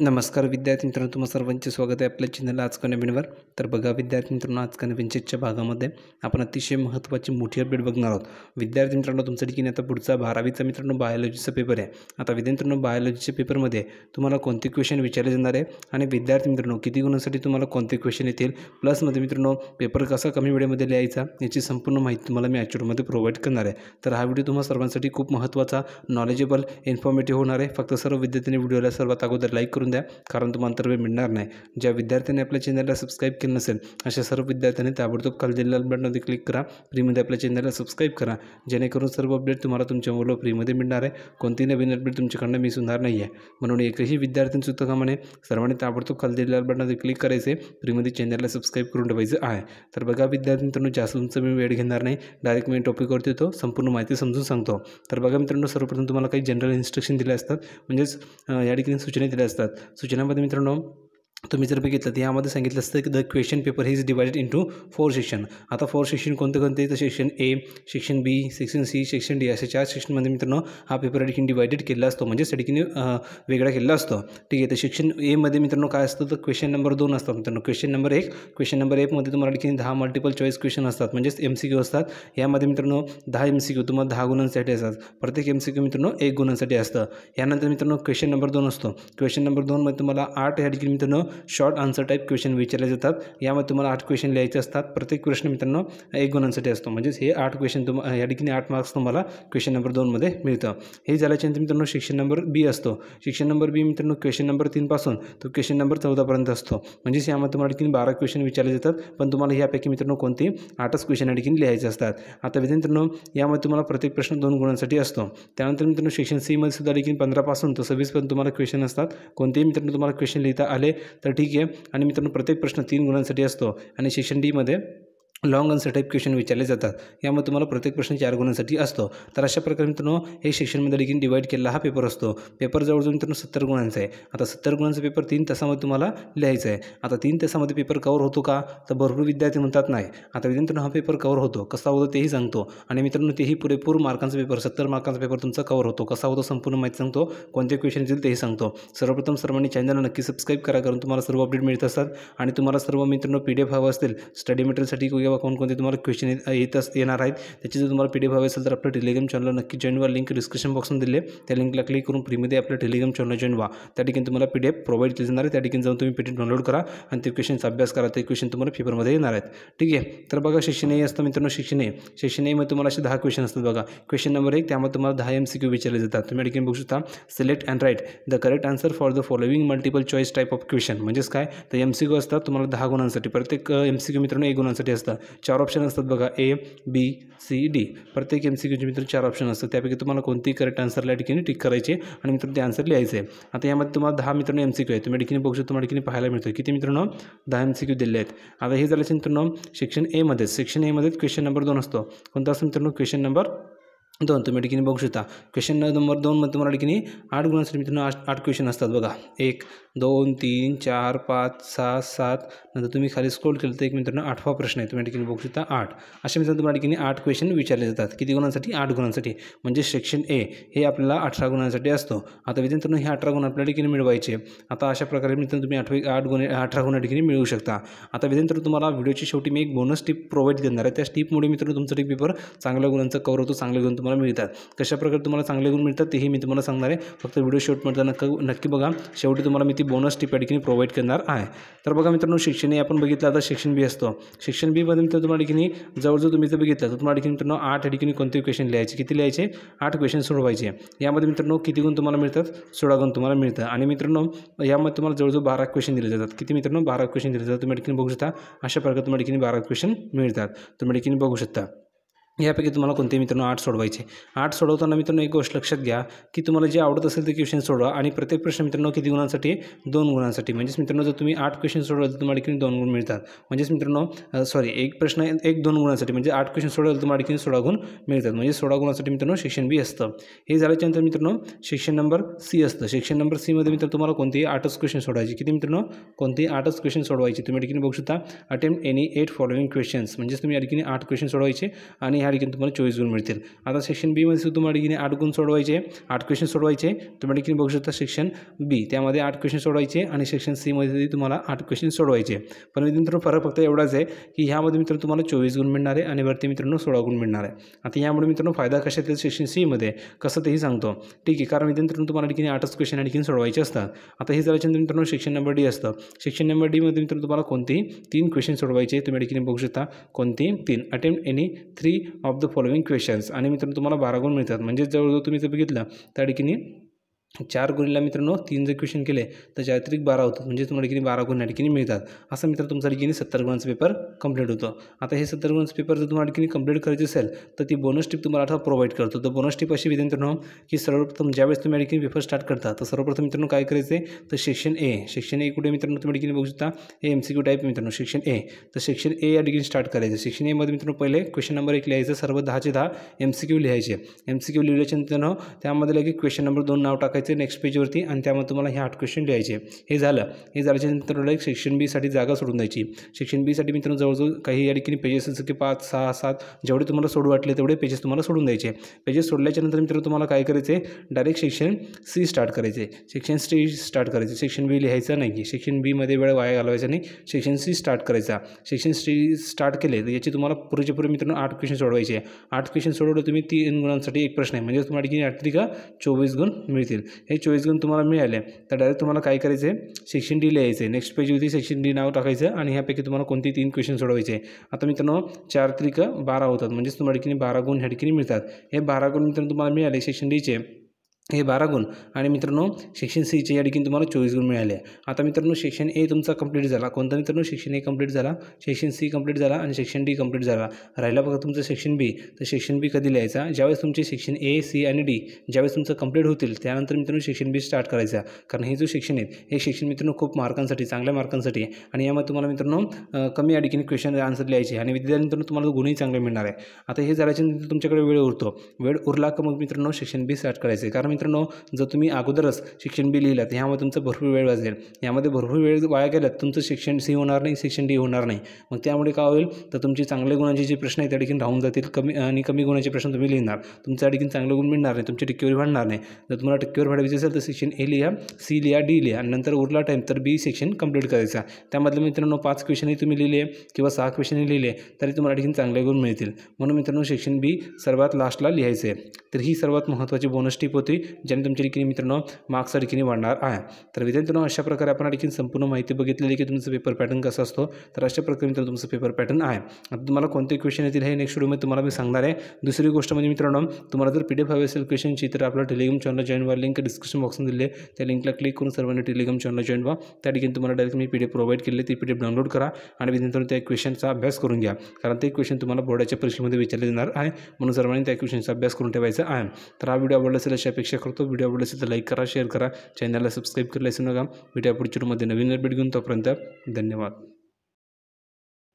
नमस्कार विद्यार्थी मित्रांनो तुम्हा सर्वांचे स्वागत आहे आपल्या चॅनलला आजका नवीनवर तर बघा विद्यार्थी मित्रांनो आजका नवीनच्या भागामध्ये आपण अतिशय महत्त्वाची मोठी अपडेट बघणार आहोत विद्यार्थी मित्रांनो तुमच्या ठिकाणी आता पुढचा बारावीचा मित्रांनो बायोलॉजीचा पेपर आहे आता विद्यार्थी मित्रांनो बायोलॉजीच्या पेपरमध्ये तुम्हाला कोणते क्वेश्चन विचारले जाणार आहे आणि विद्यार्थी मित्रांनो किती गुणांसाठी तुम्हाला कोणते क्वेश्चन येतील प्लसमध्ये मित्रांनो पेपर कसा कमी वेळेमध्ये लिहायचा याची संपूर्ण माहिती तुम्हाला मी ॲच्युडमध्ये प्रोव्हाइड करणार आहे तर हा व्हिडिओ तुम्हाला सर्वांसाठी खूप महत्त्वाचा नॉलेजेबल इन्फॉर्मेटिव्ह होणार आहे फक्त सर्व विद्यार्थ्यांनी व्हिडिओला सर्वात अगोदर लाईक करून द्या कारण तुम्हाला अंतर्वे मिळणार नाही ज्या विद्यार्थ्यांनी आपल्या चॅनलला सबस्क्राईब केलं नसेल अशा सर्व विद्यार्थ्यांनी ताबडतोब खाली दिलेल्या बटनमध्ये क्लिक करा फ्रीमध्ये आपल्या चॅनलला सबस्क्राईब करा जेणेकरून सर्व अपडेट तुम्हाला तुमच्या मुलं फ्रीमध्ये मिळणार आहे कोणतीही नवीन अपडेट तुमच्याकडनं मिस होणार नाही आहे म्हणून एकही विद्यार्थ्यांनी सुद्धा कामाने सर्वांनी ताबडतोब खाली दिलेल्या बटनमध्ये क्लिक करायचे फ्रीमध्ये चॅनलला सबस्क्राईब करून ठेवायचं आहे तर बघा विद्यार्थी मित्रांनो जास्त तुमचं मी वेळ घेणार नाही डायरेक्ट मी टॉपिकवरती येतो संपूर्ण माहिती समजून सांगतो तर बघा मित्रांनो सर्वप्रथम तुम्हाला काही जनरल इन्स्ट्रक्शन दिल्या असतात म्हणजेच या ठिकाणी सूचना दिल्या असतात सूचनामध्ये मित्रांनो तुम्ही जर बघितलं तर यामध्ये सांगितलं असतं की द क्वेश्चन पेपर ही is divided into four section आता फोर सेक्शन कोणते कोणते तर section A section B section C section D असे चार सेक्शनमध्ये मित्रांनो हा पेपर आणखी डिवायडेड केला असतो म्हणजे सडकीने वेगळा केलेला असतो ठीक आहे तर सेक्शन एमध्ये मित्रांनो काय असतं तर क्वेश्चन नंबर दोन असतात मित्रांनो क्वेश्चन नंबर एक क्वेश्चन नंबर एकमध्ये तुम्हाला आणखी दहा मल्टिपल चॉईस क्वेश्चन असतात म्हणजेच एम सी क्यू असतात यामध्ये मित्रांनो दहा एम सी क्यू तुम्हाला दहा गुणांसाठी असतात प्रत्येक एम सी क्यू मित्रांनो एक गुणांसाठी असतं यानंतर मित्रांनो क्वेश्चन नंबर दोन असतो क्वेश्चन नंबर दोनमध्ये तुम्हाला आठ या ठिकाणी मित्रांनो शॉर्ट आन्सर टाईप क्वेश्चन विचारले जातात यामध्ये तुम्हाला आठ क्वेश्चन लिहायचे असतात प्रत्येक प्रश्न मित्रांनो एक गुणांसाठी असतो म्हणजेच हे आठ क्वेश्चन तुम या ठिकाणी आठ मार्क्स तुम्हाला क्वेश्चन नंबर दोनमध्ये मिळतं हे झाल्याच्यानंतर मित्रांनो शिक्षण नंबर बी असतो शिक्षण नंबर बी मित्रांनो क्वेश्चन नंबर तीनपासून तो क्वेश्चन नंबर चौदापर्यंत असतो म्हणजेच यामध्ये तुम्हाला ठिकाणी बारा क्वेश्चन विचारले जातात पण तुम्हाला यापैकी मित्रांनो कोणते आठच क्वेश्चन या ठिकाणी लिहायचे असतात आता विद्यार्थ्यांनो यामध्ये तुम्हाला प्रत्येक प्रश्न दोन गुणांसाठी असतो त्यानंतर मित्रांनो शिक्षण सीमध्ये सुद्धा देखील पंधरापासून तर सव्वीसपर्यंत तुम्हाला क्वेश्चन असतात कोणतेही मित्रांनो तुम्हाला क्वेश्चन लिहिता आले तर ठीक आहे आणि मित्रांनो प्रत्येक प्रश्न तीन गुणांसाठी असतो आणि सेक्शन डीमध्ये लॉंग आन्सर टाईप क्वेश्चन विचारले जातात यामध्ये तुम्हाला प्रत्येक प्रश्न चार गुणांसाठी असतो तर अशा प्रकारे मित्रांनो हे सेक्शनमध्ये देखील डिवाईड केलेला हा पेपर असतो पेपर जवळजवळ मित्रांनो सत्तर गुणांचा आहे आता सत्तर गुणांचा पेपर तीन तासामध्ये तुम्हाला लिहायचा आहे आता तीन तासामध्ये पेपर कवर होतो का तर भरपूर विद्यार्थी म्हणतात नाही आता मित्रांनो हा पेपर कवर होतो कसा होतो तेही सांगतो आणि मित्रांनो तेही पुरेपूर मार्कांचा पेपर सत्तर मार्कांचा पेपर तुमचा कवर होतो कसा होतो संपूर्ण माहिती सांगतो कोणते क्वेश्चन येतील तेही सांगतो सर्वप्रथम सर्वांनी चॅनलला नक्की सबस्क्राईब करा कारण तुम्हाला सर्व अपडेट मिळत असतात आणि तुम्हाला सर्व मित्रांनो पी डी एफ हवं असतील स्टडी मटेरियलसाठी किंवा किंवा कोणकोणते तुम्हाला क्वेश्चन येत येणार आहेत त्याचे जर तुम्हाला पी डी एफ असेल तर आपलं टेलिग्राम चॅनल नक्की जॉईन व्हा लिंक डिस्क्रिप्शन बॉक्समध्ये दिले त्या लिंकला क्लिक करून फ्रीमध्ये आपल्या टेलिग्राम चॅनल जॉईन व्हा त्या ठिकाणी तुम्हाला पी डी एफ प्रोव्हाइड केली जाणार आहे त्या ठिकाणी जाऊन तुम्ही पी डी डाउनलोड करा आणि ते क्वेश्चनचा अभ्यास करा ते क्वेश्चन तुम्हाला पेपरमध्ये येणार आहेत ठीक आहे तर बघा शिक्षण हे असतं मित्रांनो शिक्षण आहे शिक्षण हे मग तुम्हाला असे दहा क्वेश्चन असतात बघा क्वेश्चन नंबर एक त्यामध्ये तुम्हाला दहा एम सी क्यू विचारले जातात तुम्ही ठिकाणी बघू शकता select and write the correct answer for the following multiple choice type of question म्हणजेच काय तर एम सी क्यू असतात तुम्हाला दहा गुणांसाठी प्रत्येक एम सी क्यू मित्रांनो एक गुणांसाठी असतात चार ऑप्शन असतात बघा ए बी सी डी प्रत्येक एम सी क्यूचे मित्र चार ऑप्शन असतात त्यापैकी तुम्हाला कोणती करेक्ट आन्सरला या ठिकाणी टिक करायचे आणि मित्र ते आन्सर लिहायचे आहे आता यामध्ये तुम्हाला दहा मित्रांनो एम सी क्यू आहे तुम्ही ठिकाणी बघू शकता तुम्हाला ठिकाणी पाहायला मिळतो किती मित्रांनो दहा एम सी क्यू दिले आहेत आता हे झालं मित्रांनो सेक्शन एमध्ये सेक्शन एमध्ये क्वेश्चन नंबर दोन असतो कोणता असतो मित्रांनो क्वेश्चन नंबर दोन तुम्ही ठिकाणी बघू शकता क्वेश्चन नंबर दोनमध्ये तुम्हाला ठिकाणी आठ गुणांसाठी मित्रांनो आठ आठ क्वेश्चन असतात बघा एक दोन तीन चार पाच सहा सात नंतर तुम्ही खाली स्क्रोल केलं तर एक मित्रांनो आठवा प्रश्न आहे तुम्ही ठिकाणी बघू शकता आठ असे मित्रांनो तुम्हाला ठिकाणी आठ क्वेश्चन विचारले जातात किती गुणांसाठी आठ गुणांसाठी म्हणजे सेक्शन ए हे आपल्याला अठरा गुणांसाठी असतो आता विद्यार्थ्यांनो हे अठरा गुण आपल्या ठिकाणी मिळवायचे आता अशा प्रकारे मित्रांनो तुम्ही आठवी आठ गुण अठरा गुणा ठिकाणी मिळू शकता आता विद्यार्थ्यांनो तुम्हाला व्हिडिओची शेवटी मी एक बोनस टिप प्रोव्हाइड करणार आहे त्या टिपमुळे मित्रांनो तुमचा पेपर चांगल्या गुणांचं कवर होतो चांगले गुण तुम्हाला मिळतात कशा प्रकारे तुम्हाला चांगले गुण मिळतात तेही मी तुम्हाला सांगणार आहे फक्त व्हिडिओ शेवट म्हणताना नक्की बघा शेवटी तुम्हाला मी ती बोनस टिप ठिकाणी प्रोव्हाइड करणार आहे तर बघा मित्रांनो शिक्षण हे आपण बघितलं आता शिक्षण बी असतो शिक्षण बीमध्ये मित्र तुम्हाला ठिकाणी जवळजवळ तुम्ही जर बघितलं तर तुम्हाला ठिकाणी मित्रांनो आठ ठिकाणी कोणते क्वेश्चन लिहायचे किती लिहायचे आठ क्वेश्चन सोडवायचे यामध्ये मित्रांनो किती गुण तुम्हाला मिळतात सोळा गुण तुम्हाला मिळतात आणि मित्रांनो यामध्ये तुम्हाला जवळजवळ बारा क्वेश्चन दिले जातात किती मित्रांनो बारा क्वेश्चन दिले जातात तुम्ही ठिकाणी बघू शकता अशा प्रकारे तुम्हाला ठिकाणी बारा क्वेश्चन मिळतात तुम्ही ठिकाणी बघू शकता यापैकी तुम्हाला कोणते मित्रांनो आठ सोडवायचे आठ सोडवताना मित्रांनो एक गोष्ट लक्षात घ्या की तुम्हाला जे आवडत असेल ते क्वेश्चन सोडवा आणि प्रत्येक प्रश्न मित्रांनो किती गुणांसाठी दोन गुणांसाठी म्हणजेच मित्रांनो जर तुम्ही आठ क्वेश्चन सोडवलं तर तुम्हाला किती दोन गुण मिळतात म्हणजेच मित्रांनो सॉरी एक प्रश्न एक दोन गुणांसाठी म्हणजे आठ क्वेश्चन सोडवलं तुम्हाला किती सोळा गुण मिळतात म्हणजे सोळा गुणांसाठी मित्रांनो शिक्षण बी असतं हे झाल्याच्यानंतर मित्रांनो शिक्षण नंबर सी असतं शिक्षण नंबर सीमध्ये मित्र तुम्हाला कोणतेही आठच क्वेश्चन सोडवायचे किती मित्रांनो कोणतीही आठच क्वेश्चन सोडवायचे तुम्ही ठिकाणी बघू शकता attempt any eight following questions म्हणजेच तुम्ही या आठ क्वेश्चन सोडवायचे आणि ह्या ठिकाणी तुम्हाला चोवीस गुण मिळतील आता सेक्शन बीमध्ये सुद्धा तुम्हाला ठिकाणी आठ गुण सोडवायचे आठ क्वेश्चन सोडवायचे तुम्ही ठिकाणी बघू शकता सेक्शन बी त्यामध्ये आठ क्वेश्चन सोडवायचे आणि सेक्शन सीमध्ये तुम्हाला आठ क्वेश्चन सोडवायचे पण मित्रांनो फरक फक्त एवढाच आहे की ह्यामध्ये मित्रांनो तुम्हाला चोवीस गुण मिळणार आहे आणि वरती मित्रांनो सोळा गुण मिळणार आहे आता यामुळे मित्रांनो फायदा कशा येतील सेक्शन सीमध्ये कसं तेही सांगतो ठीक आहे कारण मित्रांनो तुम्हाला ठिकाणी आठच क्वेश्चन आणखीन सोडवायचे असतात आता हे झाल्याच्या मित्रांनो सेक्शन नंबर डी असतं सेक्शन नंबर डीमध्ये मित्रांनो तुम्हाला कोणतेही तीन क्वेश्चन सोडवायचे तुम्ही ठिकाणी बघू शकता कोणतेही तीन attempt any three of the following questions आणि मित्रांनो तुम्हाला बारा गुण मिळतात म्हणजे जवळजवळ तुम्ही जर बघितलं त्या ठिकाणी चार गुणीला मित्रांनो तीन जर क्वेश्चन केले तर चारित्रिक बारा होतात म्हणजे तुम्हाला किती बारा गुण अडकिनी मिळतात असं मित्र तुमचा अडकिनी सत्तर गुणांचं पेपर कंप्लीट होतो आता हे सत्तर गुणांचा पेपर जर तुम्हाला अडकिनी कंप्लीट करायचे असेल तर ती बोनस टिप तुम्हाला आता प्रोव्हाइड करतो तर बोनस टिप अशी मित्रांनो की सर्वप्रथम ज्यावेळेस तुम्ही अडकिनी पेपर स्टार्ट करता तर सर्वप्रथम मित्रांनो काय करायचे तर सेक्शन ए सेक्शन ए कुठे मित्रांनो तुम्ही अडकिनी बघू शकता हे एम सी क्यू टाईप मित्रांनो सेक्शन ए तर सेक्शन ए या ठिकाणी स्टार्ट करायचं सेक्शन एमध्ये मित्रांनो पहिले क्वेश्चन नंबर एक लिहायचं सर्व दहाचे दहा एम सी क्यू लिहायचे एम सी क्यू लिहिल्याच्या मित्रांनो त्यामध्ये लगेच क्वेश्चन नंबर दोन नाव टाकायचं करायचं नेक्स्ट पेजवरती आणि त्यामध्ये तुम्हाला हे आठ क्वेश्चन लिहायचे हे झालं हे झाल्याच्यानंतर नंतर एक सेक्शन बीसाठी जागा सोडून द्यायची सेक्शन बीसाठी मित्रांनो जवळजवळ काही या ठिकाणी पेजेस असं की पाच सहा सात जेवढे तुम्हाला सोडू वाटले तेवढे पेजेस तुम्हाला सोडून द्यायचे पेजेस सोडल्याच्यानंतर मित्रांनो तुम्हाला काय करायचे डायरेक्ट सेक्शन सी स्टार्ट करायचे सेक्शन सी स्टार्ट करायचे सेक्शन बी लिहायचं नाही सेक्शन बीमध्ये वेळ वाया घालवायचा नाही सेक्शन सी स्टार्ट करायचा सेक्शन सी स्टार्ट केले तर याची तुम्हाला पुरेचे पुरे मित्रांनो आठ क्वेश्चन सोडवायचे आठ क्वेश्चन सोडवलं तुम्ही तीन गुणांसाठी एक प्रश्न आहे म्हणजे तुम्हाला ठिकाणी आठ का चोवीस गुण मिळतील हे चोवीस गुण तुम्हाला मिळाले तर डायरेक्ट तुम्हाला काय करायचं आहे सेक्शन डी लिहायचं आहे नेक्स्ट पेजवरती सेक्शन डी नाव टाकायचं आणि ह्यापैकी तुम्हाला कोणती तीन क्वेश्चन सोडवायचे आता मित्रांनो चार त्रिक बारा होतात म्हणजेच तुम्हाला ठिकाणी बारा गुण ह्या ठिकाणी मिळतात हे बारा गुण मित्रांनो तुम्हाला मिळाले सेक्शन डीचे हे बारा गुण आणि मित्रांनो सेक्शन सीच्या या ठिकाणी तुम्हाला चोवीस गुण मिळाले आता मित्रांनो सेक्शन ए तुमचा कंप्लीट झाला कोणता मित्रांनो सेक्शन ए कंप्लीट झाला सेक्शन सी कंप्लीट झाला आणि सेक्शन डी कंप्लीट झाला राहिला बघा तुमचं सेक्शन बी तर सेक्शन बी कधी लिहायचा ज्यावेळेस तुमचे सेक्शन ए सी आणि डी ज्यावेळेस तुमचं कंप्लीट होतील त्यानंतर मित्रांनो सेक्शन बी स्टार्ट करायचा कारण हे जो सेक्शन आहे हे सेक्शन मित्रांनो खूप मार्कांसाठी चांगल्या मार्कांसाठी आणि यामध्ये तुम्हाला मित्रांनो कमी या ठिकाणी क्वेश्चन आन्सर लिहायचे आणि विद्यार्थ्यांतून तुम्हाला गुणही चांगले मिळणार आहे आता हे नंतर तुमच्याकडे वेळ उरतो वेळ उरला का मग मित्रांनो सेक्शन बी स्टार्ट करायचं कारण मित्रांनो जर तुम्ही अगोदरच शिक्षण बी लिहिलं तर ह्यामध्ये तुमचा भरपूर वेळ वाजेल यामध्ये भरपूर वेळ वाया गेल्यात तुमचं शिक्षण सी होणार नाही शिक्षण डी होणार नाही मग त्यामुळे काय होईल तर तुमचे चांगले गुणांचे जे प्रश्न आहेत त्या ठिकाणी राहून जातील कमी आणि कमी गुणांचे प्रश्न तुम्ही लिहिणार तुमच्या ठिकाणी चांगले गुण मिळणार नाही तुमची टक्केवारी वाढणार नाही जर तुम्हाला टक्केवारी वाढवायची असेल तर शिक्षण ए लिहा सी लिहा डी लिहा आणि नंतर उरला टाईम तर बी सेक्शन कंप्लीट करायचा त्यामधल्या मित्रांनो पाच क्वेश्चनही तुम्ही लिहिले किंवा सहा क्वेश्चनही लिहिले तरी तुम्हाला देखील चांगले गुण मिळतील म्हणून मित्रांनो सेक्शन बी सर्वात लास्टला लिहायचं आहे तर ही सर्वात महत्त्वाची बोनस टीप होती ज्याने तुमच्या रिकिनी मित्रांनो मार्क्स रिकिनी वाढणार आहे तर विद्यार्थ्यांनो अशा प्रकारे आपण आणखी संपूर्ण माहिती बघितलेली की तुमचं पेपर पॅटर्न कसा असतो तर अशा प्रकारे मित्रांनो तुमचं पेपर पॅटर्न आहे आता तुम्हाला कोणते क्वेश्चन येतील हे नेक्स्ट व्हिडिओमध्ये तुम्हाला मी सांगणार आहे दुसरी गोष्ट म्हणजे मित्रांनो तुम्हाला जर पी डी एफ हवी असेल क्वेश्चनची तर आपला टेलिग्राम चॅनल जॉईन व्हा लिंक डिस्क्रिप्शन बॉक्समध्ये दिले त्या लिंकला क्लिक करून सर्वांनी टेलिग्राम चॅनल जॉईन व्हा त्या ठिकाणी तुम्हाला डायरेक्ट मी पी डी एफ प्रोव्हाइड केली ती पी डी डाउनलोड करा आणि विद्यार्थ्यांनो त्या क्वेश्चनचा अभ्यास करून घ्या कारण ते क्वेश्चन तुम्हाला बोर्डाच्या परीक्षेमध्ये विचारले जाणार आहे म्हणून सर्वांनी त्या क्वेश्चनचा अभ्यास करून ठेवायचा आहे तर हा व्हिडिओ आवडला असेल अशा अपेक्षा करतो व्हिडिओ आवडला असेल तर लाईक करा शेअर करा चॅनलला सबस्क्राईब करायला असू नका व्हिडिओ पुढच्या नवीन अपडेट घेऊन तोपर्यंत धन्यवाद